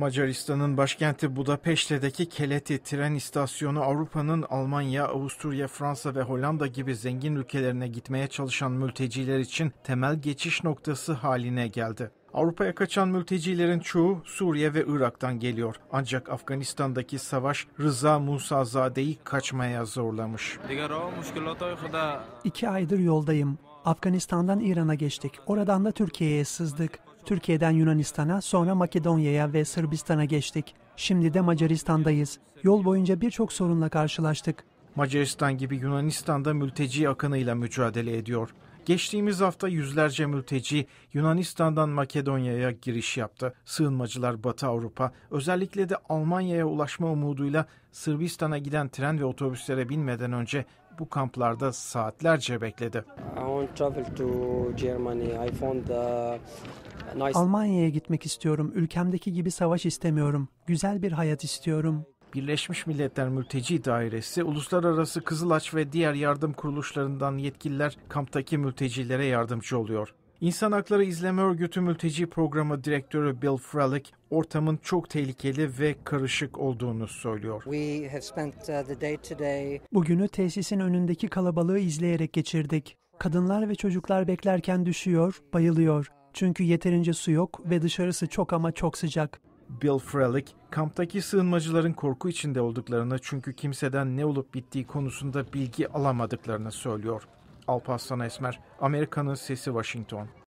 Macaristan'ın başkenti Budapeşte'deki Keleti tren istasyonu Avrupa'nın Almanya, Avusturya, Fransa ve Hollanda gibi zengin ülkelerine gitmeye çalışan mülteciler için temel geçiş noktası haline geldi. Avrupa'ya kaçan mültecilerin çoğu Suriye ve Irak'tan geliyor. Ancak Afganistan'daki savaş Rıza Musazade'yi kaçmaya zorlamış. İki aydır yoldayım. Afganistan'dan İran'a geçtik. Oradan da Türkiye'ye sızdık. Türkiye'den Yunanistan'a, sonra Makedonya'ya ve Sırbistan'a geçtik. Şimdi de Macaristan'dayız. Yol boyunca birçok sorunla karşılaştık. Macaristan gibi Yunanistan'da mülteci akınıyla mücadele ediyor. Geçtiğimiz hafta yüzlerce mülteci Yunanistan'dan Makedonya'ya giriş yaptı. Sığınmacılar Batı Avrupa, özellikle de Almanya'ya ulaşma umuduyla Sırbistan'a giden tren ve otobüslere binmeden önce bu kamplarda saatlerce bekledi. I want travel to Germany. I found the Almanya'ya gitmek istiyorum. Ülkemdeki gibi savaş istemiyorum. Güzel bir hayat istiyorum. Birleşmiş Milletler Mülteci Dairesi, Uluslararası Kızılaç ve diğer yardım kuruluşlarından yetkililer kamptaki mültecilere yardımcı oluyor. İnsan Hakları İzleme Örgütü Mülteci Programı Direktörü Bill Frelick, ortamın çok tehlikeli ve karışık olduğunu söylüyor. Uh, Bugünü tesisin önündeki kalabalığı izleyerek geçirdik. Kadınlar ve çocuklar beklerken düşüyor, bayılıyor. Çünkü yeterince su yok ve dışarısı çok ama çok sıcak. Bill Frelick, kamptaki sığınmacıların korku içinde olduklarını çünkü kimseden ne olup bittiği konusunda bilgi alamadıklarını söylüyor. Alparslan Esmer, Amerika'nın Sesi Washington.